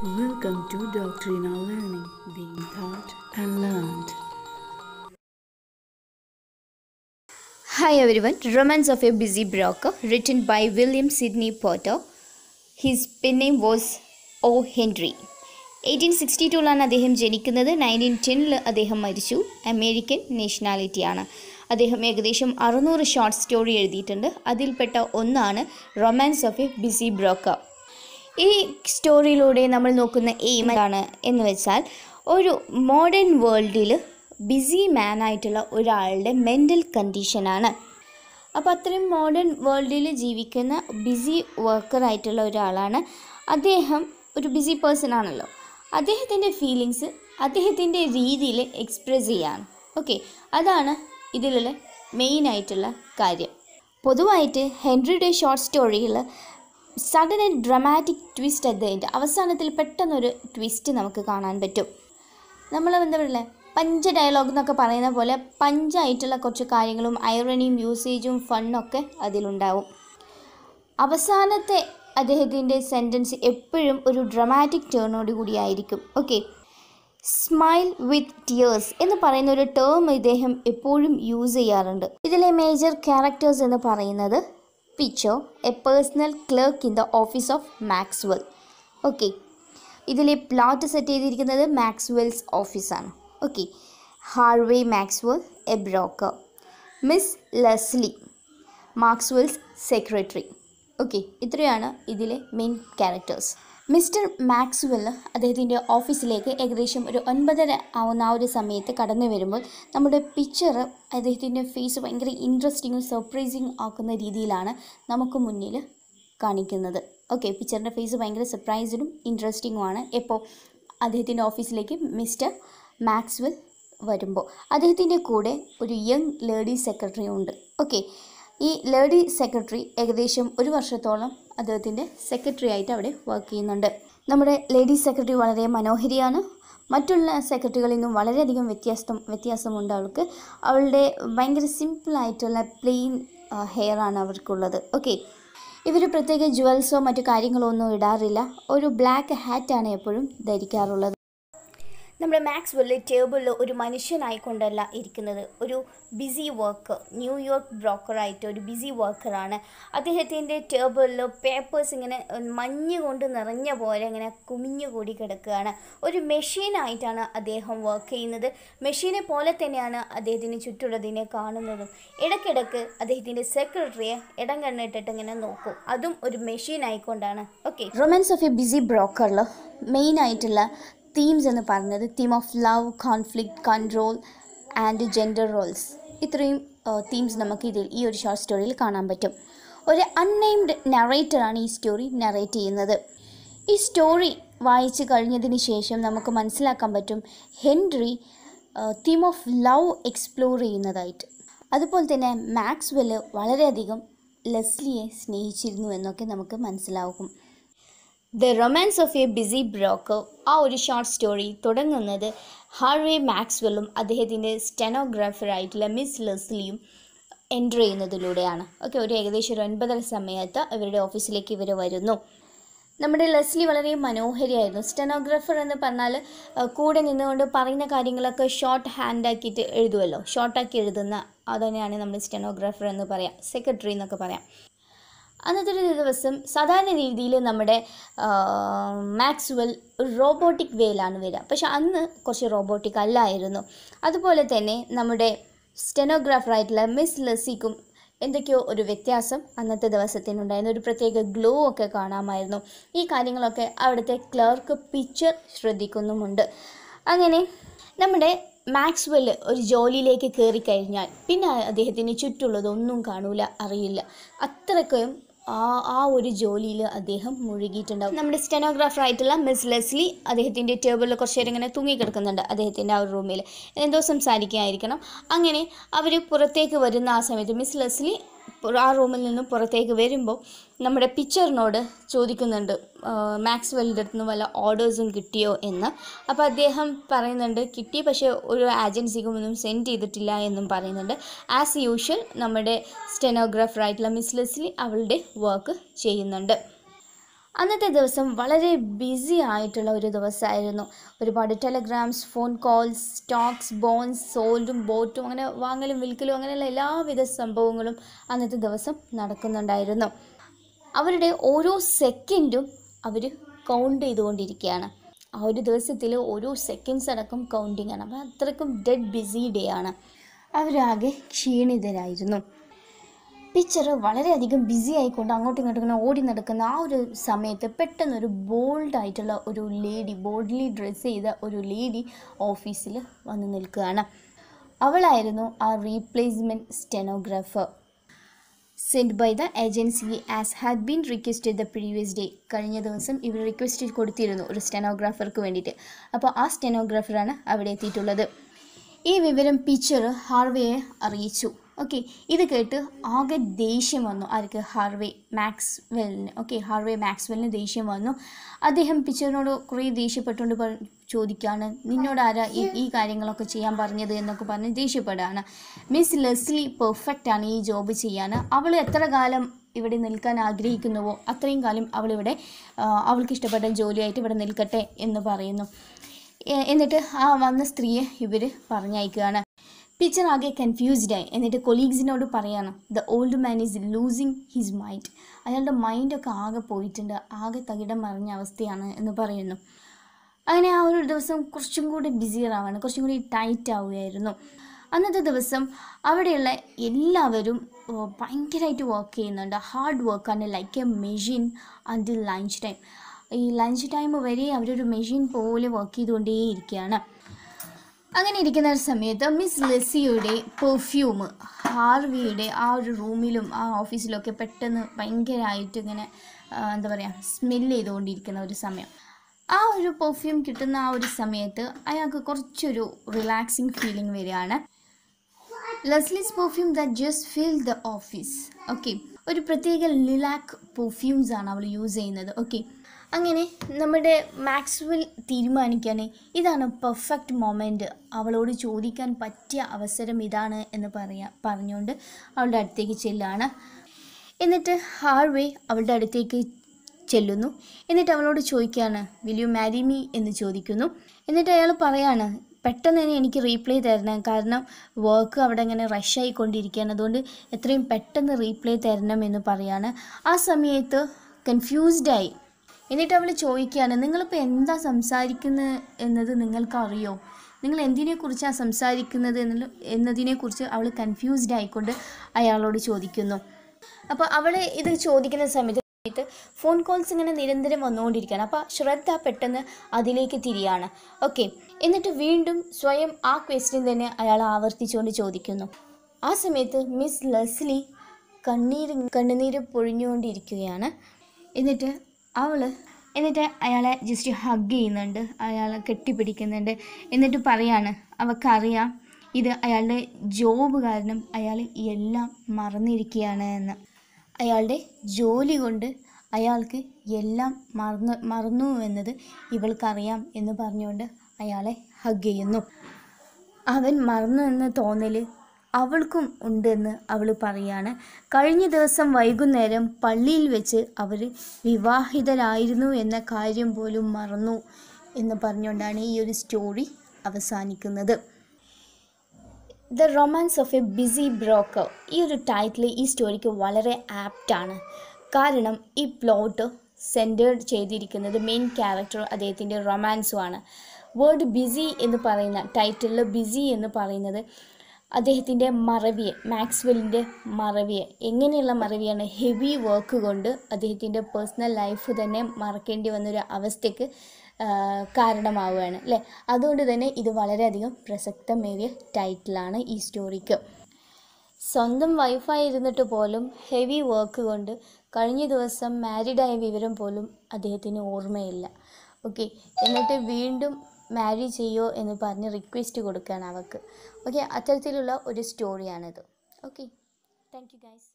Welcome to Doctrinal Learning, being taught and learned. Hi everyone, Romance of a Busy Broker, written by William Sidney Potter. His pen name was O. Henry. Eighteen sixty ടൂലാണ് അദ്ദേഹം ജനിക്കുന്നത് nineteen ടെന്നിൽ അദ്ദേഹം മരിച്ചു American നേഷണാലിറ്റിയാണ് അദ്ദേഹം ഏകദേശം അറുന്നൂറ് short story എഴുതിയിട്ടുണ്ട് അതിൽപ്പെട്ട ഒന്നാണ് romance of a busy broker ഈ സ്റ്റോറിയിലൂടെ നമ്മൾ നോക്കുന്ന എയിം ആണ് എന്ന് വെച്ചാൽ ഒരു മോഡേൺ വേൾഡിൽ ബിസി മാൻ ആയിട്ടുള്ള ഒരാളുടെ മെൻ്റൽ കണ്ടീഷനാണ് അപ്പോൾ അത്രയും മോഡേൺ വേൾഡിൽ ജീവിക്കുന്ന ബിസി വർക്കറായിട്ടുള്ള ഒരാളാണ് അദ്ദേഹം ഒരു ബിസി പേഴ്സൺ ആണല്ലോ അദ്ദേഹത്തിൻ്റെ ഫീലിങ്സ് അദ്ദേഹത്തിൻ്റെ രീതിയിൽ എക്സ്പ്രസ് ചെയ്യാണ് ഓക്കെ അതാണ് ഇതിലുള്ള മെയിനായിട്ടുള്ള കാര്യം പൊതുവായിട്ട് ഹെൻറിയുടെ ഷോർട്ട് സ്റ്റോറിയിൽ sudden and dramatic twist at the end അവസാനത്തിൽ പെട്ടെന്നൊരു ട്വിസ്റ്റ് നമുക്ക് കാണാൻ പറ്റും നമ്മൾ എന്താ പറയുക പഞ്ച ഡയലോഗ് എന്നൊക്കെ പറയുന്ന പോലെ പഞ്ചായിട്ടുള്ള കുറച്ച് കാര്യങ്ങളും ഐറണിയും യൂസേജും ഫണ്ണൊക്കെ അതിലുണ്ടാവും അവസാനത്തെ അദ്ദേഹത്തിൻ്റെ സെൻറ്റൻസ് എപ്പോഴും ഒരു ഡ്രമാറ്റിക് ടേണോട് കൂടിയായിരിക്കും ഓക്കെ സ്മൈൽ വിത്ത് ടിയേഴ്സ് എന്ന് പറയുന്ന ഒരു ടേം ഇദ്ദേഹം എപ്പോഴും യൂസ് ചെയ്യാറുണ്ട് ഇതിലെ മേജർ ക്യാരക്ടേഴ്സ് എന്ന് പറയുന്നത് Pitcher a personal clerk in the office of Maxwell okay ഇതിൽ പ്ലോട്ട് സെറ്റ് ചെയ്തിരിക്കുന്നത് മാക്സ്വെൽസ് ഓഫീസാണ് okay Harvey Maxwell a broker Miss Leslie Maxwell's secretary okay ഇത്രയാണ് ഇതിലെ മെയിൻ ക്യാരക്ടേഴ്സ് മിസ്റ്റർ മാക്സ്വെൽ അദ്ദേഹത്തിൻ്റെ ഓഫീസിലേക്ക് ഏകദേശം ഒരു ഒൻപതര ആവുന്ന ആ ഒരു സമയത്ത് കടന്നു വരുമ്പോൾ നമ്മുടെ പിക്ചർ അദ്ദേഹത്തിൻ്റെ ഫേസ് ഭയങ്കര ഇൻട്രസ്റ്റിങ്ങും സർപ്രൈസിങ് ആക്കുന്ന രീതിയിലാണ് നമുക്ക് മുന്നിൽ കാണിക്കുന്നത് ഓക്കെ പിക്ചറിൻ്റെ ഫേസ് ഭയങ്കര സർപ്രൈസിനും ഇൻട്രസ്റ്റിങ്ങുമാണ് എപ്പോൾ അദ്ദേഹത്തിൻ്റെ ഓഫീസിലേക്ക് മിസ്റ്റർ മാക്സ്വെൽ വരുമ്പോൾ അദ്ദേഹത്തിൻ്റെ കൂടെ ഒരു യങ് ലേഡീസ് സെക്രട്ടറി ഉണ്ട് ഓക്കെ ഈ ലേഡി സെക്രട്ടറി ഏകദേശം ഒരു വർഷത്തോളം അദ്ദേഹത്തിൻ്റെ സെക്രട്ടറി ആയിട്ട് അവിടെ വർക്ക് ചെയ്യുന്നുണ്ട് നമ്മുടെ ലേഡി സെക്രട്ടറി വളരെ മനോഹരിയാണ് മറ്റുള്ള സെക്രട്ടറികളിൽ നിന്നും വളരെയധികം വ്യത്യാസം വ്യത്യാസമുണ്ട് അവൾക്ക് അവളുടെ ഭയങ്കര സിമ്പിളായിട്ടുള്ള പ്ലെയിൻ ഹെയർ ആണ് അവർക്കുള്ളത് ഓക്കെ ഇവർ പ്രത്യേക ജുവൽസോ മറ്റു കാര്യങ്ങളോ ഒന്നും ഇടാറില്ല ഒരു ബ്ലാക്ക് ഹാറ്റാണ് എപ്പോഴും ധരിക്കാറുള്ളത് നമ്മുടെ വെല്ല് ടേബിളിൽ ഒരു മനുഷ്യനായിക്കൊണ്ടല്ല ഇരിക്കുന്നത് ഒരു ബിസി വർക്ക് ന്യൂയോർക്ക് ബ്രോക്കറായിട്ട് ഒരു ബിസി വർക്കറാണ് അദ്ദേഹത്തിൻ്റെ ടേബിളിൽ പേപ്പേഴ്സ് ഇങ്ങനെ മഞ്ഞ് കൊണ്ട് നിറഞ്ഞ പോലെ ഇങ്ങനെ കൂടി കിടക്കുകയാണ് ഒരു മെഷീനായിട്ടാണ് അദ്ദേഹം വർക്ക് ചെയ്യുന്നത് മെഷീനെ പോലെ തന്നെയാണ് അദ്ദേഹത്തിന് ചുറ്റുള്ളതിനെ കാണുന്നതും ഇടയ്ക്കിടയ്ക്ക് അദ്ദേഹത്തിൻ്റെ സെക്രട്ടറിയെ ഇടം കണ്ണിട്ടിട്ട് ഇങ്ങനെ നോക്കും അതും ഒരു machine okay romance of a busy ബ്രോക്കറിൽ മെയിനായിട്ടുള്ള തീംസ് എന്ന് പറഞ്ഞത് theme of love conflict control and gender roles ഇത്രയും തീംസ് നമുക്ക് ഇതിൽ ഈ ഒരു ഷോർട്ട് സ്റ്റോറിയിൽ കാണാൻ പറ്റും ഒരു അൺനെയിംഡ് നറേറ്ററാണ് ഈ സ്റ്റോറി നറേറ്റ് ചെയ്യുന്നത് ഈ സ്റ്റോറി വായിച്ചു കഴിഞ്ഞതിന് ശേഷം നമുക്ക് മനസ്സിലാക്കാൻ പറ്റും Henry theme of love explore ചെയ്യുന്നതായിട്ട് അതുപോലെ തന്നെ മാക്സ്വെല് വളരെയധികം ലെസ്ലിയെ സ്നേഹിച്ചിരുന്നു എന്നൊക്കെ നമുക്ക് മനസ്സിലാകും the romance of a busy broker ആ ഒരു ഷോർട്ട് സ്റ്റോറി തുടങ്ങുന്നത് ഹാർവേ മാക്സ്വെല്ലും അദ്ദേഹത്തിൻ്റെ സ്റ്റെനോഗ്രാഫറായിട്ടുള്ള മിസ് ലെസ്ലിയും എൻ്റർ ചെയ്യുന്നതിലൂടെയാണ് ഓക്കെ ഒരു ഏകദേശം ഒരു ഒൻപതര സമയത്ത് ഇവരുടെ ഓഫീസിലേക്ക് ഇവർ വരുന്നു നമ്മുടെ ലെസ്ലി വളരെ മനോഹരിയായിരുന്നു സ്റ്റെനോഗ്രാഫർ എന്ന് പറഞ്ഞാൽ കൂടെ നിന്നുകൊണ്ട് പറയുന്ന കാര്യങ്ങളൊക്കെ ഷോർട്ട് ഹാൻഡാക്കിയിട്ട് എഴുതുമല്ലോ ഷോർട്ടാക്കി എഴുതുന്ന അതുതന്നെയാണ് നമ്മൾ സ്റ്റെനോഗ്രാഫർ എന്ന് പറയാം സെക്രട്ടറി എന്നൊക്കെ പറയാം അന്നത്തെ ഒരു ദിവസം സാധാരണ രീതിയിൽ നമ്മുടെ മാക്സ്വെൽ റോബോട്ടിക് വേലാണ് വരിക പക്ഷെ അന്ന് കുറച്ച് റോബോട്ടിക് അല്ലായിരുന്നു അതുപോലെ തന്നെ നമ്മുടെ സ്റ്റെനോഗ്രാഫറായിട്ടുള്ള മിസ് ലസിക്കും എന്തൊക്കെയോ ഒരു വ്യത്യാസം അന്നത്തെ ദിവസത്തിനുണ്ടായിരുന്നു ഒരു പ്രത്യേക ഗ്ലോ ഒക്കെ കാണാമായിരുന്നു ഈ കാര്യങ്ങളൊക്കെ അവിടുത്തെ ക്ലർക്ക് പിക്ചർ ശ്രദ്ധിക്കുന്നുമുണ്ട് അങ്ങനെ നമ്മുടെ മാക്സ്വെൽ ഒരു ജോലിയിലേക്ക് കയറി കഴിഞ്ഞാൽ പിന്നെ അദ്ദേഹത്തിന് ചുറ്റുള്ളതൊന്നും കാണൂല അറിയില്ല അത്രയ്ക്കും ആ ആ ഒരു ജോലിയിൽ അദ്ദേഹം മുഴുകിയിട്ടുണ്ടാവും നമ്മുടെ സ്റ്റെനോഗ്രാഫർ ആയിട്ടുള്ള മിസ് ലെസ്ലി അദ്ദേഹത്തിൻ്റെ ടേബിളിൽ കുറച്ച് നേരം ഇങ്ങനെ തൂങ്ങിക്കിടക്കുന്നുണ്ട് അദ്ദേഹത്തിൻ്റെ ആ ഒരു റൂമിൽ എന്തോ സംസാരിക്കുകയായിരിക്കണം അങ്ങനെ അവർ പുറത്തേക്ക് വരുന്ന ആ സമയത്ത് മിസ് ലെസ്ലി ആ റൂമിൽ നിന്നും പുറത്തേക്ക് വരുമ്പോൾ നമ്മുടെ പിക്ചറിനോട് ചോദിക്കുന്നുണ്ട് മാക്സ്വെല്ലിൻ്റെ അടുത്ത് നിന്ന് വല്ല ഓർഡേഴ്സും കിട്ടിയോ എന്ന് അപ്പോൾ അദ്ദേഹം പറയുന്നുണ്ട് കിട്ടി പക്ഷേ ഒരു ഏജൻസിക്കും ഒന്നും സെൻഡ് ചെയ്തിട്ടില്ല എന്നും പറയുന്നുണ്ട് ആസ് യൂഷ്വൽ നമ്മുടെ സ്റ്റെനോഗ്രാഫർ ആയിട്ടുള്ള മിസ് ലെസ്ലി അവളുടെ വർക്ക് ചെയ്യുന്നുണ്ട് അന്നത്തെ ദിവസം വളരെ ബിസി ആയിട്ടുള്ള ഒരു ദിവസമായിരുന്നു ഒരുപാട് telegrams phone calls stocks bonds സോൾഡും ബോട്ടും അങ്ങനെ വാങ്ങലും വിൽക്കലും അങ്ങനെയുള്ള എല്ലാവിധ സംഭവങ്ങളും അന്നത്തെ ദിവസം നടക്കുന്നുണ്ടായിരുന്നു അവരുടെ ഓരോ സെക്കൻഡും അവർ കൗണ്ട് ചെയ്തുകൊണ്ടിരിക്കുകയാണ് ആ ഒരു ദിവസത്തിൽ ഓരോ സെക്കൻഡ്സ് അടക്കം കൗണ്ടിങ് ആണ് അപ്പം അത്രക്കും ഡെഡ് ബിസി ഡേ ആണ് അവരാകെ ക്ഷീണിതരായിരുന്നു ടീച്ചർ വളരെയധികം ബിസി ആയിക്കൊണ്ട് അങ്ങോട്ടും ഇങ്ങോട്ടും ഓടി നടക്കുന്ന ആ ഒരു സമയത്ത് പെട്ടെന്ന് ഒരു ബോൾഡായിട്ടുള്ള ഒരു ലേഡി ബോൾഡ്ലി ഡ്രസ്സ് ചെയ്ത ഒരു ലേഡി ഓഫീസിൽ വന്ന് നിൽക്കുകയാണ് അവളായിരുന്നു ആ replacement stenographer send by the agency as had been requested the previous day കഴിഞ്ഞ ദിവസം ഇവർ റിക്വസ്റ്റ് കൊടുത്തിരുന്നു ഒരു സ്റ്റെനോഗ്രാഫർക്ക് വേണ്ടിയിട്ട് അപ്പോൾ ആ സ്റ്റെനോഗ്രാഫറാണ് അവിടെ എത്തിയിട്ടുള്ളത് ഈ വിവരം പിച്ചർ ഹാർവേയെ അറിയിച്ചു ഓക്കെ ഇത് കേട്ട് ആകെ ദേഷ്യം വന്നു ആർക്ക് ഹാർവേ മാക്സ്വെല്ലിന് ഓക്കെ ഹാർവേ മാക്സ്വെല്ലിന് ദേഷ്യം വന്നു അദ്ദേഹം പിക്ചറിനോട് കുറേ ദേഷ്യപ്പെട്ടുകൊണ്ട് ചോദിക്കുകയാണ് നിന്നോട് ആരാ ഈ ഈ കാര്യങ്ങളൊക്കെ ചെയ്യാൻ പറഞ്ഞത് എന്നൊക്കെ പറഞ്ഞ് ദേഷ്യപ്പെടുകയാണ് മിസ് ലെസ്ലി പെർഫെക്റ്റ് ആണ് ഈ ജോബ് ചെയ്യാൻ അവൾ എത്ര കാലം ഇവിടെ നിൽക്കാൻ ആഗ്രഹിക്കുന്നുവോ അത്രയും കാലം അവളിവിടെ അവൾക്ക് ഇഷ്ടപ്പെട്ട ജോലിയായിട്ട് ഇവിടെ നിൽക്കട്ടെ എന്ന് പറയുന്നു എന്നിട്ട് ആ വന്ന സ്ത്രീയെ ഇവർ പറഞ്ഞയക്കുകയാണ് ടീച്ചർ ആകെ ആയി എന്നിട്ട് കൊളീഗ്സിനോട് പറയാണ് the old man is losing his mind അയാളുടെ മൈൻഡൊക്കെ ആകെ പോയിട്ടുണ്ട് ആകെ തകിടം മറിഞ്ഞ അവസ്ഥയാണ് എന്ന് പറയുന്നു അങ്ങനെ ആ ഒരു ദിവസം കുറച്ചും കൂടി ബിസിയറാവാണ് കുറച്ചും കൂടി ടൈറ്റ് ആവുകയായിരുന്നു അന്നത്തെ ദിവസം അവിടെയുള്ള എല്ലാവരും ഭയങ്കരമായിട്ട് വർക്ക് ചെയ്യുന്നുണ്ട് ഹാർഡ് വർക്കാണ് like a machine until lunch time ഈ ലഞ്ച് ടൈം വരെ അവരൊരു മെഷീൻ പോലെ വർക്ക് ചെയ്തുകൊണ്ടേയിരിക്കുകയാണ് അങ്ങനെ ഇരിക്കുന്ന ഒരു സമയത്ത് മിസ് ലെസിയുടെ പെർഫ്യൂം ഹാർവിയുടെ ആ ഒരു റൂമിലും ആ ഓഫീസിലൊക്കെ പെട്ടെന്ന് ഭയങ്കരമായിട്ട് ഇങ്ങനെ എന്താ പറയുക സ്മെല്ല് ചെയ്തുകൊണ്ടിരിക്കുന്ന ഒരു സമയം ആ ഒരു പെർഫ്യൂം കിട്ടുന്ന ആ ഒരു സമയത്ത് അയാൾക്ക് കുറച്ചൊരു റിലാക്സിങ് ഫീലിംഗ് വരികയാണ് Leslie's perfume that just fill the office okay ഒരു പ്രത്യേക ലിലാക്ക് പെർഫ്യൂംസ് ആണ് അവൾ യൂസ് ചെയ്യുന്നത് ഓക്കെ അങ്ങനെ നമ്മുടെ മാക്സ്വെൽ തീരുമാനിക്കാൻ ഇതാണ് പെർഫെക്റ്റ് മൊമെൻ്റ് അവളോട് ചോദിക്കാൻ പറ്റിയ അവസരം ഇതാണ് എന്ന് പറയാ പറഞ്ഞുകൊണ്ട് അവളുടെ അടുത്തേക്ക് ചെല്ലുകയാണ് എന്നിട്ട് ഹാർവേ അവളുടെ അടുത്തേക്ക് ചെല്ലുന്നു എന്നിട്ട് അവളോട് ചോദിക്കുകയാണ് വിൽ യു മാരി മീ എന്ന് ചോദിക്കുന്നു എന്നിട്ട് അയാൾ പറയാണ് പെട്ടെന്ന് തന്നെ എനിക്ക് റീപ്ലൈ തരണം കാരണം വർക്ക് അവിടെ ഇങ്ങനെ റഷ് ആയിക്കൊണ്ടിരിക്കുകയാണ് അതുകൊണ്ട് എത്രയും പെട്ടെന്ന് റീപ്ലൈ തരണം എന്ന് പറയാണ് ആ സമയത്ത് കൺഫ്യൂസ്ഡായി എന്നിട്ട് അവൾ ചോദിക്കുകയാണ് നിങ്ങളിപ്പോൾ എന്താ സംസാരിക്കുന്നത് എന്നത് നിങ്ങൾക്കറിയോ നിങ്ങൾ എന്തിനെക്കുറിച്ചാണ് സംസാരിക്കുന്നത് എന്നതിനെക്കുറിച്ച് അവൾ കൺഫ്യൂസ്ഡ് ആയിക്കൊണ്ട് അയാളോട് ചോദിക്കുന്നു അപ്പോൾ അവൾ ഇത് ചോദിക്കുന്ന സമയത്ത് ഫോൺ കോൾസ് ഇങ്ങനെ നിരന്തരം വന്നുകൊണ്ടിരിക്കുകയാണ് അപ്പോൾ ശ്രദ്ധ പെട്ടെന്ന് അതിലേക്ക് തിരിയാണ് ഓക്കെ എന്നിട്ട് വീണ്ടും സ്വയം ആ ക്വസ്റ്റ്യൻ തന്നെ അയാൾ ആവർത്തിച്ചുകൊണ്ട് ചോദിക്കുന്നു ആ സമയത്ത് മിസ് ലെസ്ലി കണ്ണീർ കണ്ണുനീര് പൊഴിഞ്ഞുകൊണ്ടിരിക്കുകയാണ് എന്നിട്ട് അവൾ എന്നിട്ട് അയാളെ ജസ്റ്റ് ഹഗ് ചെയ്യുന്നുണ്ട് അയാളെ കെട്ടിപ്പിടിക്കുന്നുണ്ട് എന്നിട്ട് പറയാണ് അവൾക്കറിയാം ഇത് അയാളുടെ ജോബ് കാരണം അയാൾ എല്ലാം മറന്നിരിക്കുകയാണ് എന്ന് അയാളുടെ ജോലി കൊണ്ട് അയാൾക്ക് എല്ലാം മറന്നു മറന്നു എന്നത് ഇവൾക്കറിയാം എന്ന് പറഞ്ഞുകൊണ്ട് അയാളെ ഹഗ് ചെയ്യുന്നു അവൻ മറന്നു എന്ന് തോന്നൽ അവൾക്കും ഉണ്ടെന്ന് അവൾ പറയാണ് കഴിഞ്ഞ ദിവസം വൈകുന്നേരം പള്ളിയിൽ വെച്ച് അവർ വിവാഹിതരായിരുന്നു എന്ന കാര്യം പോലും മറന്നു എന്ന് പറഞ്ഞുകൊണ്ടാണ് ഈ ഒരു സ്റ്റോറി അവസാനിക്കുന്നത് the romance of a busy broker ഈ ഒരു ടൈറ്റിൽ ഈ സ്റ്റോറിക്ക് വളരെ ആപ്റ്റാണ് കാരണം ഈ പ്ലോട്ട് സെൻറ്റേഡ് ചെയ്തിരിക്കുന്നത് മെയിൻ ക്യാരക്ടർ അദ്ദേഹത്തിൻ്റെ റൊമാൻസുമാണ് വേർഡ് ബിസി എന്ന് പറയുന്ന ടൈറ്റിലിൽ ബിസി എന്ന് പറയുന്നത് അദ്ദേഹത്തിൻ്റെ മറവിയെ മാക്സ്വെല്ലിൻ്റെ മറവിയെ എങ്ങനെയുള്ള മറവിയാണ് ഹെവി വർക്ക് കൊണ്ട് അദ്ദേഹത്തിൻ്റെ പേഴ്സണൽ ലൈഫ് തന്നെ മറക്കേണ്ടി വന്നൊരു അവസ്ഥയ്ക്ക് കാരണമാവുകയാണ് അല്ലേ അതുകൊണ്ട് തന്നെ ഇത് വളരെയധികം പ്രസക്തമേറിയ ടൈറ്റിലാണ് ഈ സ്റ്റോറിക്ക് സ്വന്തം വൈഫായി ഇരുന്നിട്ട് പോലും ഹെവി വർക്ക് കൊണ്ട് കഴിഞ്ഞ ദിവസം മാരിഡായ വിവരം പോലും അദ്ദേഹത്തിന് ഓർമ്മയില്ല ഓക്കെ എന്നിട്ട് വീണ്ടും മാരി ചെയ്യോ എന്ന് പറഞ്ഞ് റിക്വസ്റ്റ് കൊടുക്കുകയാണ് അവൾക്ക് ഓക്കെ അത്തരത്തിലുള്ള ഒരു സ്റ്റോറിയാണിത് ഓക്കെ താങ്ക് യു ഗൈസ്